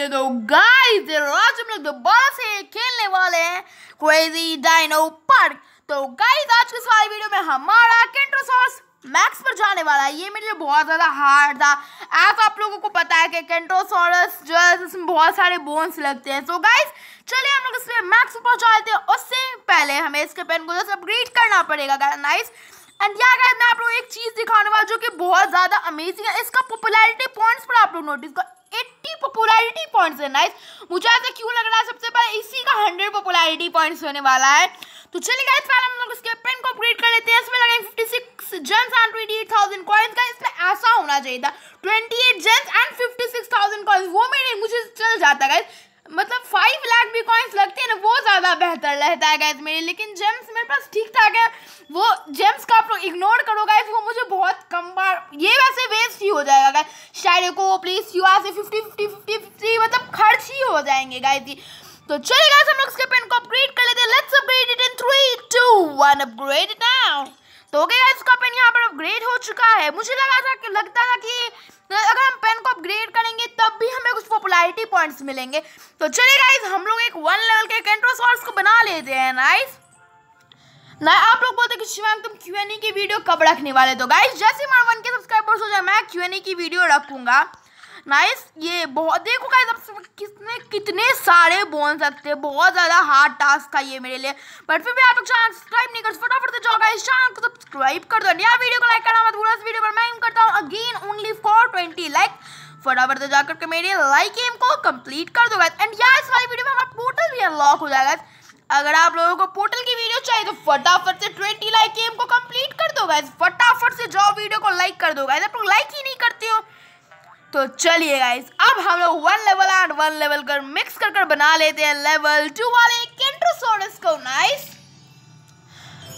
ये तो गाइस आज हम लोग दोबारा से खेलने वाले हैं क्रेजी डाइनो पार्क तो गाइस आज के इस वाली वीडियो में हमारा केंट्रोसॉस मैक्स पर जाने वाला है ये मेरे लिए बहुत ज़्यादा हार्ड था आज आप लोगों को पता है कि केंट्रोसॉरस जो है इसमें बहुत सारे बोन्स लगते हैं सो गाइस चलिए हम लोग इसमें मैक्स पर पहुँचाते हैं उससे पहले हमें इसके पेन को जैसे अपग्रेड करना पड़ेगा नाइस एंड या गाइस मैं आप लोगों को एक चीज़ दिखाने वाला जो कि बहुत ज़्यादा अमेजिंग है इसका पॉपुलैरिटी पॉइंट्स पर आप लोग नोटिस कर एट्टी पॉपुलैरिटी पॉइंट्स है नाइस मुझे ऐसा क्यों लग रहा है सबसे पहले इसी का हंड्रेड पॉपुलैरिटी पॉइंट्स होने वाला है तो चलिए गाइस पहले हम लोग इसके पेन को अपग्रेड कर लेते हैं इसमें लगे 56 जेम्स एंड 28000 कॉइंस गाइस इसमें ऐसा होना चाहिए था 28 जेम्स एंड 56000 कॉइंस वो मेरे मुझे चल जाता गाइस मतलब 5 लाख भी कॉइंस लगते हैं ना वो ज़्यादा बेहतर रहता है गाइस मेरे लेकिन जेम्स मेरे पास ठीक ठाक है वो जेम्स का आप लोग इग्नोर करो गाइस वो मुझे बहुत कम बार ये वैसे वेस्ट ही हो जाएगा गाइस शायद को प्लीज़ यू से फिफ्टी फिफ्टी फिफ्टी फिफ्टी मतलब खर्च ही हो जाएंगे गाइस जी तो चलिए गाइस हम लोग इसके पेन को अपग्रेड कर लेते हैं let's upgrade it in 3 2 1 upgrade now तो ओके गाइस इसका पेन यहां पर अपग्रेड हो चुका है मुझे लगा था कि लगता था कि अगर हम पेन को अपग्रेड करेंगे तब भी हमें कुछ पॉपुलैरिटी पॉइंट्स मिलेंगे तो चलिए गाइस हम लोग एक वन लेवल के कंट्रोसॉर्स को बना लेते हैं नाइस ना आप लोग बोलते कि शिवम तुम क्यों नहीं की वीडियो कब रखने वाले तो गाइस जैसे मार वन के सब्सक्राइब क्यू एन ए की वीडियो रखूँगा नाइस ये बहुत देखो गाइस अब कितने कितने सारे बोन सकते हैं बहुत ज़्यादा हार्ड टास्क था ये मेरे लिए बट फिर भी आप लोग चैनल सब्सक्राइब नहीं कर फटाफट से जाओ इस चैनल को सब्सक्राइब कर दो नया वीडियो को लाइक करना मत भूलो इस वीडियो पर मैं एम करता हूँ again only for twenty like फटाफट से जाकर के मेरे लाइक एम को कंप्लीट कर दो गाइस एंड यार इस वाली वीडियो में हमारा पोर्टल भी अनलॉक हो जाएगा अगर आप लोगों को पोर्टल की वीडियो चाहिए तो फटाफट से ट्वेंटी लाइक एम को कंप्लीट कर दो गाइज फटाफट से जाओ वीडियो को लाइक कर दो गाइज आप लोग लाइक ही नहीं करते हो तो चलिए गाइज अब हम लोग one level and one level कर मिक्स कर कर बना लेते हैं लेवल टू वाले केंट्रोसोरस को nice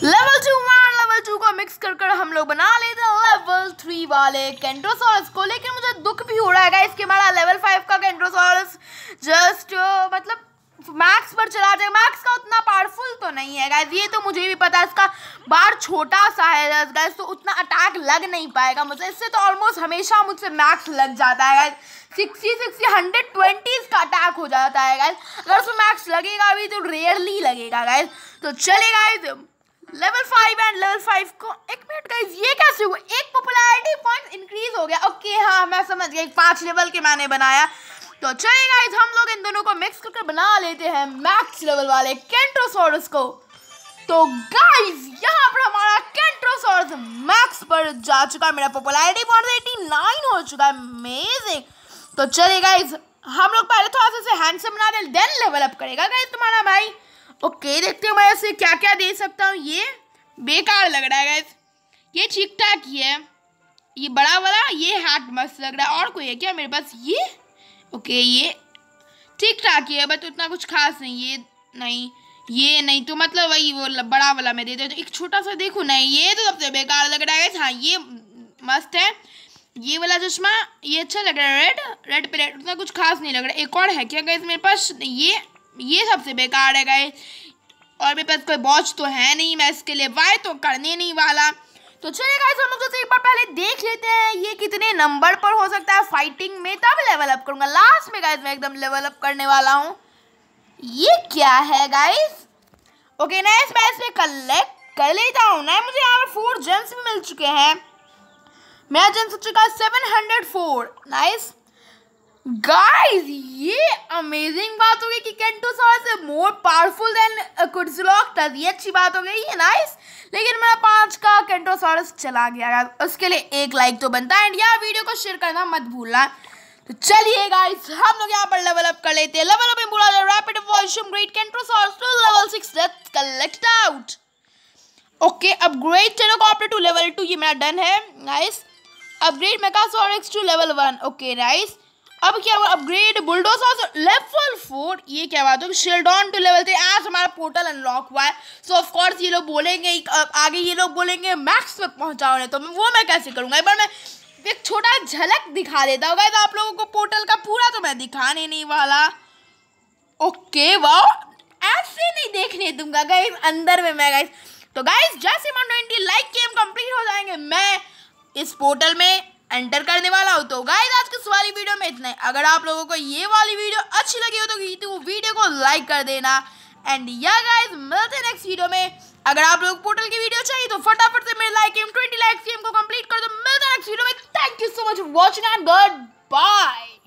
level two one level two को मिक्स कर कर हम लोग बना लेते हैं लेवल थ्री वाले केंट्रोसोरस को लेकिन मुझे दुख भी हो रहा है इसके हमारा लेवल फाइव का केंट्रोसोरस जस्ट uh, मतलब मैक्स पर चला जाए मैक्स का उतना पावरफुल तो नहीं है गाइज ये तो मुझे भी पता है इसका बार छोटा सा है गाइज तो उतना अटैक लग नहीं पाएगा मुझे इससे तो ऑलमोस्ट हमेशा मुझसे मैक्स लग जाता है guys sixty sixty hundred twenty का अटैक हो जाता है गाइज अगर उसमें मैक्स लगेगा भी तो रेयरली लगेगा गाइज तो चले guys level five and level five को एक मिनट गाइज ये कैसे हुआ एक पॉपुलरिटी पॉइंट इंक्रीज हो गया ओके हाँ मैं समझ गया पाँच लेवल के मैंने बनाया तो चलिए गाइस हम लोग इन दोनों को मिक्स करके बना लेते हैं मैक्स लेवल वाले कैंट्रोसोरस को तो गाइस यहाँ पर हमारा कैंट्रोसोरस मैक्स पर जा चुका है मेरा पॉपुलैरिटी पॉइंट नाइन हो चुका है अमेजिंग तो चलिए गाइस हम लोग पहले थोड़ा तो सा इसे हैंडसम बना दें देन लेवल अप करेगा गाइस तुम्हारा भाई ओके देखते हो मैं इसे क्या क्या दे सकता हूँ ये बेकार लग रहा है गाइस ये ठीक ठाक ही है ये बड़ा वाला ये हैक मस्त लग रहा है और कोई है क्या मेरे पास ये ओके ये ठीक ठाक ही है बट उतना कुछ खास नहीं ये नहीं ये नहीं तो मतलब वही वो बड़ा वाला मैं दे दे तो एक छोटा सा देखूँ नहीं ये तो सबसे बेकार लग रहा है हाँ ये मस्त है ये वाला चश्मा ये अच्छा लग रहा है रेड रेड रेड उतना कुछ खास नहीं लग रहा एक और है क्या गए मेरे पास ये ये सबसे बेकार है गए और मेरे पास कोई वॉच तो है नहीं मैं इसके लिए वाई तो करने नहीं वाला तो चलिए गाइस हम लोग जैसे एक बार पहले देख लेते हैं ये कितने नंबर पर हो सकता है फाइटिंग में तब लेवल अप करूंगा लास्ट में गाइस मैं एकदम लेवल अप करने वाला हूँ ये क्या है गाइस ओके ना इस मैच में कलेक्ट कर लेता हूँ ना मुझे यहाँ पर फोर जेम्स भी मिल चुके हैं मेरा जेम्स हो चुका है seven hundred four nice guys ये अमेजिंग बात हो गई कि मोर पावरफुल देन कुडसलॉक्टस अच्छी बात हो गई ये नाइस लेकिन मेरा पांच का कैंटोसॉरस चला गया गाइस उसके लिए एक लाइक तो बनता है एंड यार वीडियो को शेयर करना मत भूलना तो चलिए गाइस हम लोग यहाँ पर लेवल अप कर लेते हैं लेवल अप में बोला rapid to level 6 okay upgrade to level ये मेरा डन है नाइस अपग्रेड मेकासोरिक्स to level one okay nice अब क्या हुआ upgrade bulldoze also level four ये क्या बात हो शेल्डॉन टू लेवल थ्री आज हमारा पोर्टल अनलॉक हुआ है सो so, ऑफकोर्स ये लोग बोलेंगे आगे ये लोग बोलेंगे मैक्स तक पहुंचाओ ने तो वो मैं कैसे करूँगा एक बार मैं एक छोटा झलक दिखा देता होगा तो आप लोगों को पोर्टल का पूरा तो मैं दिखाने नहीं वाला ओके वाओ ऐसे नहीं देखने दूंगा गाइस अंदर में मैं गाइस तो गाइस जैसे one twenty like game complete हो जाएंगे मैं इस पोर्टल में एंटर करने वाला हो तो गाइस आज की इस वाली वीडियो में इतना ही अगर आप लोगों को ये वाली वीडियो अच्छी लगी हो तो वीडियो को लाइक कर देना एंड या गाइस मिलते हैं नेक्स्ट वीडियो में अगर आप लोग पोर्टल की वीडियो चाहिए तो फटाफट से मेरे लाइक एम ट्वेंटी लाइक को कंप्लीट कर दो मिलते हैं नेक्स्ट वीडियो में thank you so much watching and good bye